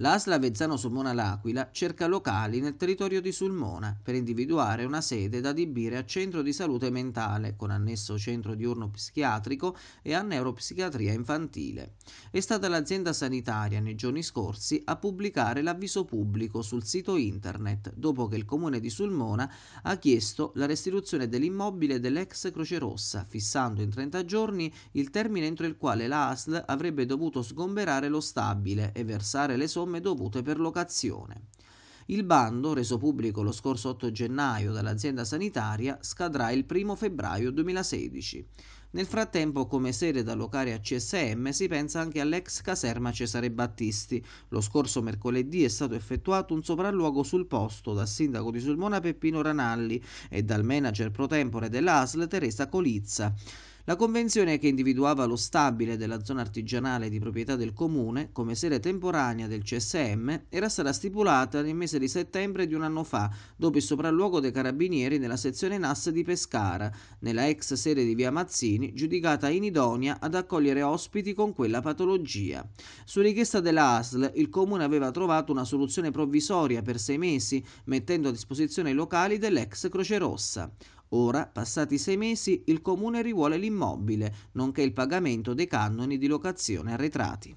L'ASL Vezzano Sulmona L'Aquila cerca locali nel territorio di Sulmona per individuare una sede da adibire a centro di salute mentale con annesso centro diurno psichiatrico e a neuropsichiatria infantile. È stata l'azienda sanitaria nei giorni scorsi a pubblicare l'avviso pubblico sul sito internet dopo che il comune di Sulmona ha chiesto la restituzione dell'immobile dell'ex Croce Rossa fissando in 30 giorni il termine entro il quale la ASL avrebbe dovuto sgomberare lo stabile e versare le somme somme dovute per locazione. Il bando, reso pubblico lo scorso 8 gennaio dall'azienda sanitaria, scadrà il 1 febbraio 2016. Nel frattempo, come sede da locare a CSM si pensa anche all'ex caserma Cesare Battisti. Lo scorso mercoledì è stato effettuato un sopralluogo sul posto dal sindaco di Sulmona Peppino Ranalli e dal manager pro tempore dell'ASL Teresa Colizza. La convenzione che individuava lo stabile della zona artigianale di proprietà del comune come sede temporanea del CSM era stata stipulata nel mese di settembre di un anno fa, dopo il sopralluogo dei carabinieri nella sezione NAS di Pescara, nella ex sede di via Mazzini Martini, giudicata inidonea ad accogliere ospiti con quella patologia. Su richiesta della ASL, il comune aveva trovato una soluzione provvisoria per sei mesi, mettendo a disposizione i locali dell'ex Croce Rossa. Ora, passati sei mesi, il comune rivuole l'immobile, nonché il pagamento dei cannoni di locazione arretrati.